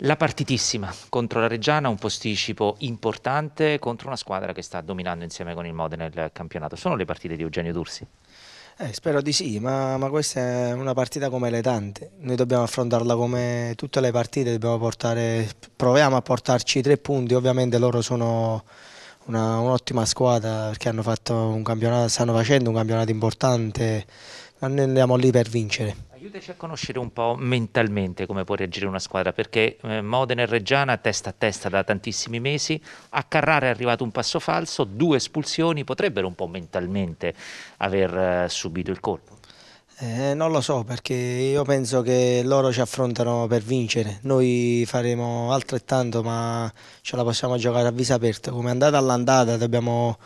La partitissima contro la Reggiana, un posticipo importante contro una squadra che sta dominando insieme con il Modena nel campionato. Sono le partite di Eugenio Dursi? Eh, spero di sì, ma, ma, questa è una partita come le tante. Noi dobbiamo affrontarla come tutte le partite, portare, proviamo a portarci tre punti, ovviamente loro sono una, un'ottima squadra perché hanno fatto un campionato, stanno facendo un campionato importante, andiamo lì per vincere. Aiutaci a conoscere un po' mentalmente come può reagire una squadra, perché eh, Modena e Reggiana testa a testa da tantissimi mesi, a Carrara è arrivato un passo falso, due espulsioni, potrebbero un po' mentalmente aver eh, subito il colpo. Eh, non lo so perché io penso che loro ci affrontano per vincere, noi faremo altrettanto ma ce la possiamo giocare a viso aperto, come è andata all'andata dobbiamo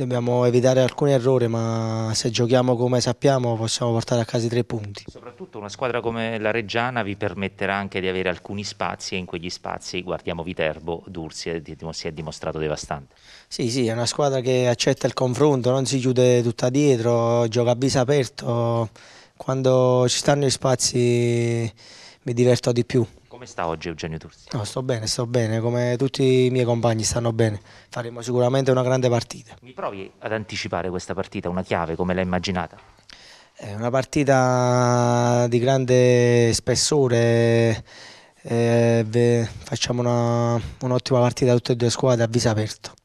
Dobbiamo evitare alcuni errori, ma se giochiamo come sappiamo possiamo portare a casa i tre punti. Soprattutto una squadra come la Reggiana vi permetterà anche di avere alcuni spazi e in quegli spazi guardiamo Viterbo, Dursi si è dimostrato devastante. Sì, sì, è una squadra che accetta il confronto, non si chiude tutta dietro, gioca a viso aperto, quando ci stanno gli spazi mi diverto di più. Come sta oggi Eugenio Tursi? No, sto bene, sto bene, come tutti i miei compagni stanno bene. Faremo sicuramente una grande partita. Mi provi ad anticipare questa partita, una chiave come l'hai immaginata? È una partita di grande spessore, eh, facciamo una, un'ottima partita a tutte e due squadre a viso aperto.